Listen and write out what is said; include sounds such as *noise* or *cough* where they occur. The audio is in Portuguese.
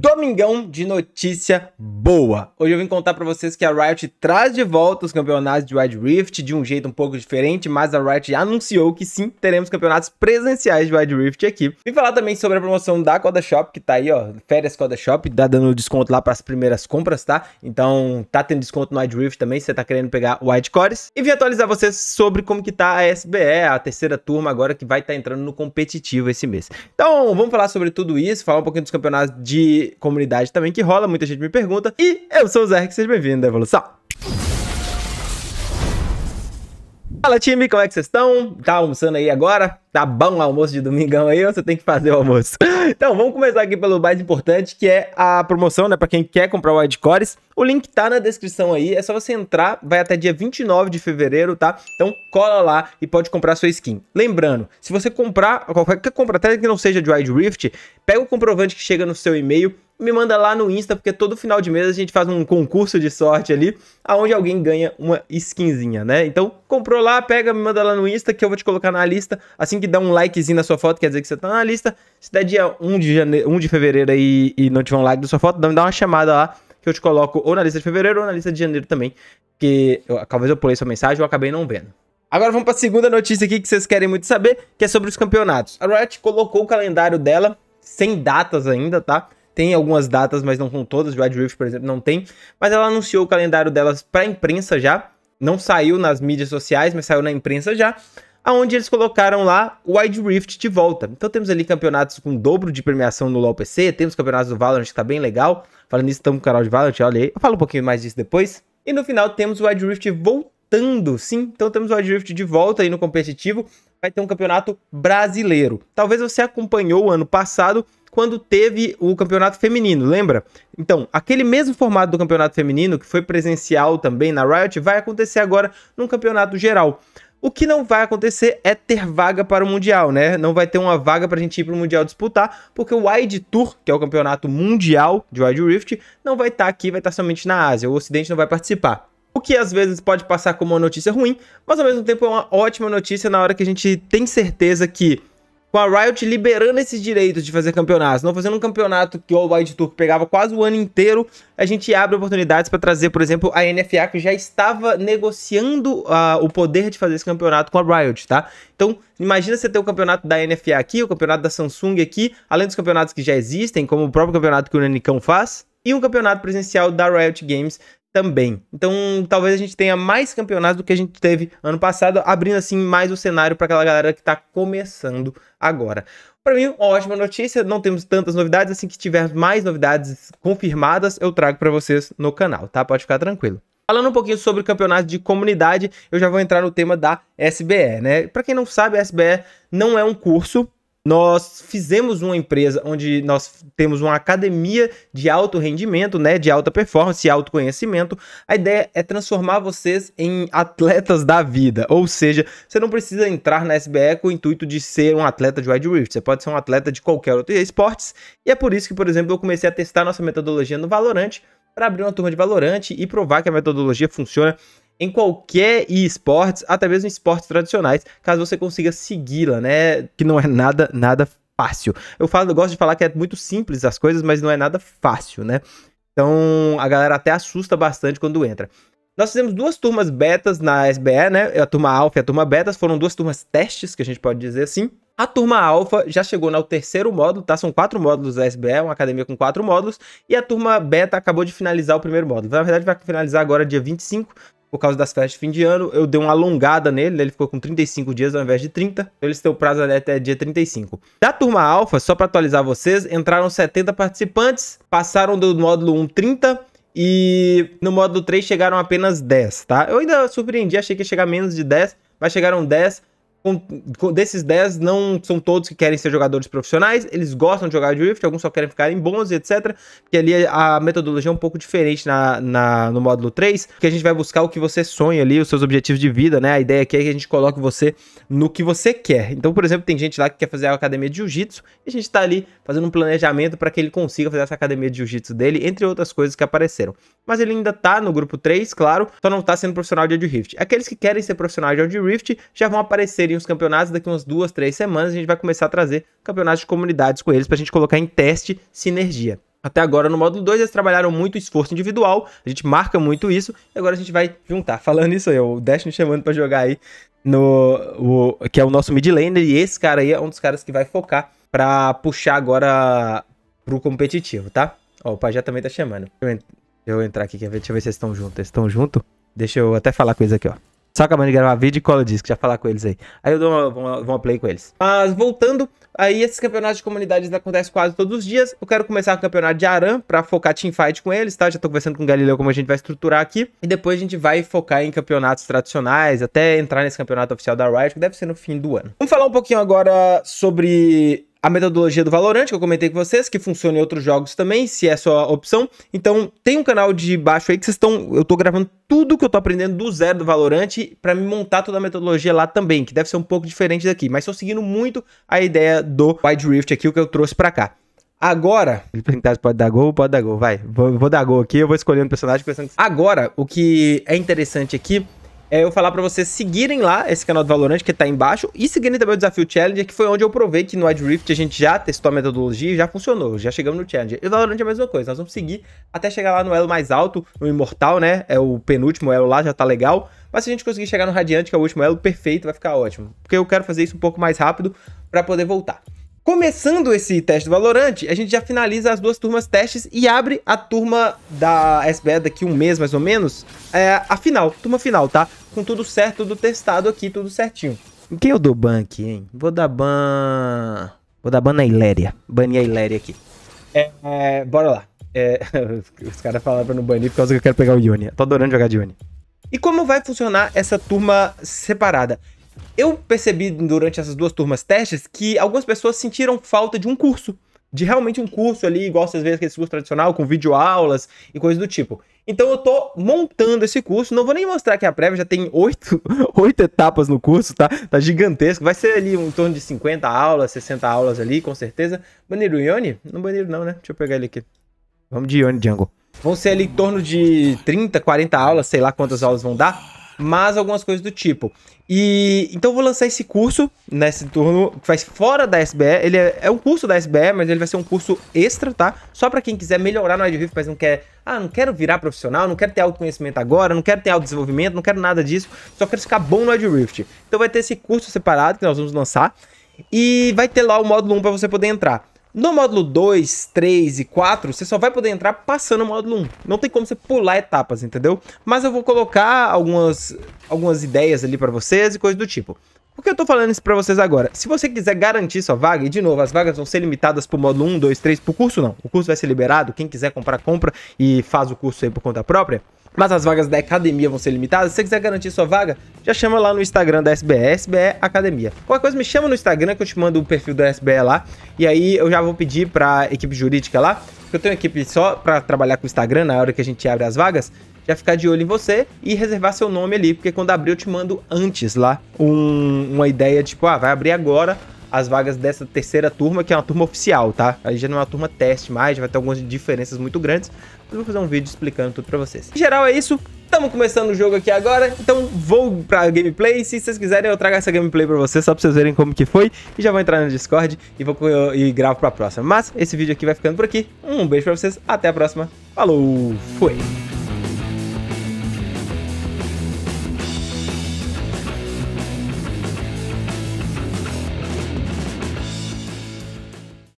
Domingão de notícia boa. Hoje eu vim contar para vocês que a Riot traz de volta os campeonatos de Wild Rift de um jeito um pouco diferente, mas a Riot anunciou que sim, teremos campeonatos presenciais de Wild Rift aqui. E falar também sobre a promoção da Coda Shop, que tá aí, ó, férias Coda Shop, tá dando desconto lá para as primeiras compras, tá? Então, tá tendo desconto no Wild Rift também, se você tá querendo pegar Wild Cores. E vim atualizar vocês sobre como que tá a SBE, a terceira turma agora que vai estar tá entrando no competitivo esse mês. Então, vamos falar sobre tudo isso, falar um pouquinho dos campeonatos de comunidade também que rola, muita gente me pergunta. E eu sou o Zerk, seja bem-vindo à Evolução. Fala time, como é que vocês estão? Tá almoçando aí agora? Tá bom o almoço de domingão aí ou você tem que fazer o almoço? *laughs* Então, vamos começar aqui pelo mais importante, que é a promoção, né, para quem quer comprar o Cores. O link tá na descrição aí, é só você entrar, vai até dia 29 de fevereiro, tá? Então, cola lá e pode comprar sua skin. Lembrando, se você comprar qualquer compra, até que não seja de Wild Rift, pega o comprovante que chega no seu e-mail me manda lá no Insta, porque todo final de mês a gente faz um concurso de sorte ali, aonde alguém ganha uma skinzinha, né? Então, comprou lá, pega, me manda lá no Insta, que eu vou te colocar na lista. Assim que dá um likezinho na sua foto, quer dizer que você tá na lista. Se der dia 1 de, janeiro, 1 de fevereiro aí e não tiver um like na sua foto, dá uma chamada lá, que eu te coloco ou na lista de fevereiro ou na lista de janeiro também. Que eu, talvez eu pulei sua mensagem ou acabei não vendo. Agora vamos para a segunda notícia aqui que vocês querem muito saber, que é sobre os campeonatos. A Riot colocou o calendário dela sem datas ainda, tá? tem algumas datas, mas não com todas. Wild Rift, por exemplo, não tem. Mas ela anunciou o calendário delas para a imprensa já. Não saiu nas mídias sociais, mas saiu na imprensa já. Aonde eles colocaram lá o Wild Rift de volta. Então temos ali campeonatos com dobro de premiação no LoL PC. Temos campeonatos do Valorant que tá bem legal. Falando nisso, estamos com o canal de Valorant, olha aí. Eu falo um pouquinho mais disso depois. E no final temos o Wild Rift voltando, sim. Então temos o Wild Rift de volta aí no competitivo. Vai ter um campeonato brasileiro. Talvez você acompanhou o ano passado quando teve o campeonato feminino, lembra? Então, aquele mesmo formato do campeonato feminino, que foi presencial também na Riot, vai acontecer agora no campeonato geral. O que não vai acontecer é ter vaga para o Mundial, né? Não vai ter uma vaga para a gente ir para o Mundial disputar, porque o Wild Tour, que é o campeonato mundial de Wild Rift, não vai estar tá aqui, vai estar tá somente na Ásia. O Ocidente não vai participar. O que às vezes pode passar como uma notícia ruim, mas ao mesmo tempo é uma ótima notícia na hora que a gente tem certeza que com a Riot liberando esses direitos de fazer campeonatos, não fazendo um campeonato que o Wide Tour pegava quase o ano inteiro, a gente abre oportunidades para trazer, por exemplo, a NFA que já estava negociando uh, o poder de fazer esse campeonato com a Riot, tá? Então, imagina você ter o campeonato da NFA aqui, o campeonato da Samsung aqui, além dos campeonatos que já existem, como o próprio campeonato que o Nanicão faz, e um campeonato presencial da Riot Games também. Então, talvez a gente tenha mais campeonatos do que a gente teve ano passado, abrindo assim mais o cenário para aquela galera que está começando agora. Para mim, uma ótima notícia, não temos tantas novidades, assim que tivermos mais novidades confirmadas, eu trago para vocês no canal, tá? Pode ficar tranquilo. Falando um pouquinho sobre o campeonato de comunidade, eu já vou entrar no tema da SBE, né? Para quem não sabe, a SBE não é um curso, nós fizemos uma empresa onde nós temos uma academia de alto rendimento, né, de alta performance e autoconhecimento. A ideia é transformar vocês em atletas da vida, ou seja, você não precisa entrar na SBE com o intuito de ser um atleta de wide rift, você pode ser um atleta de qualquer outro esportes. E é por isso que, por exemplo, eu comecei a testar nossa metodologia no Valorante para abrir uma turma de Valorante e provar que a metodologia funciona em qualquer esportes, até mesmo em esportes tradicionais, caso você consiga segui-la, né? Que não é nada, nada fácil. Eu, falo, eu gosto de falar que é muito simples as coisas, mas não é nada fácil, né? Então a galera até assusta bastante quando entra. Nós fizemos duas turmas betas na SBE, né? A turma alfa e a turma betas foram duas turmas testes, que a gente pode dizer assim. A turma alfa já chegou no terceiro módulo, tá? São quatro módulos da SBE, uma academia com quatro módulos. E a turma beta acabou de finalizar o primeiro módulo. Na verdade, vai finalizar agora dia 25, por causa das festas de fim de ano, eu dei uma alongada nele, né? ele ficou com 35 dias ao invés de 30, então eles têm o prazo até dia 35. Da turma alfa, só para atualizar vocês, entraram 70 participantes, passaram do módulo 1 30 e no módulo 3 chegaram apenas 10, tá? Eu ainda surpreendi, achei que ia chegar menos de 10, mas chegaram 10 desses 10, não são todos que querem ser jogadores profissionais, eles gostam de jogar de Rift, alguns só querem ficar em bons, etc. Porque ali a metodologia é um pouco diferente na, na, no módulo 3, porque a gente vai buscar o que você sonha ali, os seus objetivos de vida, né? A ideia aqui é que a gente coloque você no que você quer. Então, por exemplo, tem gente lá que quer fazer a academia de jiu-jitsu e a gente tá ali fazendo um planejamento para que ele consiga fazer essa academia de jiu-jitsu dele, entre outras coisas que apareceram. Mas ele ainda tá no grupo 3, claro, só não tá sendo profissional de Rift. Aqueles que querem ser profissional de Rift já vão aparecer em os campeonatos. Daqui umas duas, três semanas a gente vai começar a trazer campeonatos de comunidades com eles para a gente colocar em teste sinergia. Até agora no módulo 2 eles trabalharam muito esforço individual, a gente marca muito isso, e agora a gente vai juntar. Falando isso aí, o Dash me chamando para jogar aí no o, que é o nosso mid laner e esse cara aí é um dos caras que vai focar para puxar agora pro competitivo, tá? Ó, o Pajé também tá chamando. Deixa eu, entrar aqui, quer ver? Deixa eu ver se eles estão juntos. Eles estão juntos? Deixa eu até falar com eles aqui, ó. Só acabando de gravar vídeo e cola o disco, já falar com eles aí. Aí eu dou uma, uma, uma play com eles. Mas voltando, aí esses campeonatos de comunidades acontecem quase todos os dias. Eu quero começar o campeonato de Aram pra focar teamfight com eles, tá? Já tô conversando com o Galileu como a gente vai estruturar aqui. E depois a gente vai focar em campeonatos tradicionais, até entrar nesse campeonato oficial da Riot, que deve ser no fim do ano. Vamos falar um pouquinho agora sobre a metodologia do Valorant, que eu comentei com vocês, que funciona em outros jogos também, se é só opção. Então, tem um canal de baixo aí que vocês estão. Eu tô gravando tudo que eu tô aprendendo do zero do Valorant para me montar toda a metodologia lá também, que deve ser um pouco diferente daqui, mas tô seguindo muito a ideia do Wide Rift aqui, o que eu trouxe para cá. Agora, perguntar se pode dar gol, pode dar gol, vai. Vou, vou dar gol aqui, eu vou escolhendo um personagem pensando. Agora, o que é interessante aqui é eu falar para vocês seguirem lá esse canal do Valorant que tá aí embaixo e seguirem também o Desafio Challenger, que foi onde eu provei que no Wild Rift a gente já testou a metodologia e já funcionou, já chegamos no Challenger. E o Valorant é a mesma coisa, nós vamos seguir até chegar lá no elo mais alto, no Imortal, né? É o penúltimo elo lá, já tá legal. Mas se a gente conseguir chegar no Radiante, que é o último elo, perfeito, vai ficar ótimo. Porque eu quero fazer isso um pouco mais rápido para poder voltar. Começando esse teste do valorante, a gente já finaliza as duas turmas testes e abre a turma da SBE daqui um mês, mais ou menos, é, a final, turma final, tá? Com tudo certo, tudo testado aqui, tudo certinho. Quem eu dou ban aqui, hein? Vou dar ban... Vou dar ban na Iléria. Banir a Iléria aqui. É, é, bora lá. É, *laughs* os caras falaram pra não banir por causa que eu quero pegar o Yone. Tô adorando jogar de Yone. E como vai funcionar essa turma separada? Eu percebi durante essas duas turmas testes que algumas pessoas sentiram falta de um curso. De realmente um curso ali, igual vocês veem aquele curso tradicional, com videoaulas e coisas do tipo. Então eu tô montando esse curso, não vou nem mostrar aqui a prévia, já tem oito, *laughs* oito etapas no curso, tá? Tá gigantesco, vai ser ali em torno de 50 aulas, 60 aulas ali, com certeza. Banheiro o Ione? Não banheiro não, né? Deixa eu pegar ele aqui. Vamos de Ione Django. Vão ser ali em torno de 30, 40 aulas, sei lá quantas aulas vão dar mas algumas coisas do tipo. E então eu vou lançar esse curso nesse turno, que faz fora da SBE. Ele é, é um curso da SBE, mas ele vai ser um curso extra, tá? Só para quem quiser melhorar no Adrift, mas não quer, ah, não quero virar profissional, não quero ter autoconhecimento agora, não quero ter autodesenvolvimento, não quero nada disso, só quero ficar bom no Adrift. Então vai ter esse curso separado que nós vamos lançar. E vai ter lá o módulo 1 para você poder entrar. No módulo 2, 3 e 4, você só vai poder entrar passando o módulo 1. Não tem como você pular etapas, entendeu? Mas eu vou colocar algumas, algumas ideias ali para vocês e coisas do tipo. Por que eu tô falando isso pra vocês agora? Se você quiser garantir sua vaga, e de novo, as vagas vão ser limitadas pro módulo 1, 2, 3, pro curso não. O curso vai ser liberado, quem quiser comprar, compra e faz o curso aí por conta própria mas as vagas da academia vão ser limitadas. Se você quiser garantir sua vaga, já chama lá no Instagram da SBE, SBE Academia. Qualquer coisa, me chama no Instagram que eu te mando o perfil da SBE lá. E aí eu já vou pedir pra equipe jurídica lá, porque eu tenho equipe só pra trabalhar com o Instagram na hora que a gente abre as vagas, já ficar de olho em você e reservar seu nome ali, porque quando abrir eu te mando antes lá um, uma ideia, tipo, ah, vai abrir agora as vagas dessa terceira turma, que é uma turma oficial, tá? A gente já não é uma turma teste mais, já vai ter algumas diferenças muito grandes. Mas vou fazer um vídeo explicando tudo pra vocês. Em geral é isso. Estamos começando o jogo aqui agora, então vou pra gameplay. Se vocês quiserem, eu trago essa gameplay pra vocês, só pra vocês verem como que foi. E já vou entrar no Discord e, vou, e gravo pra próxima. Mas esse vídeo aqui vai ficando por aqui. Um beijo pra vocês, até a próxima. Falou, fui!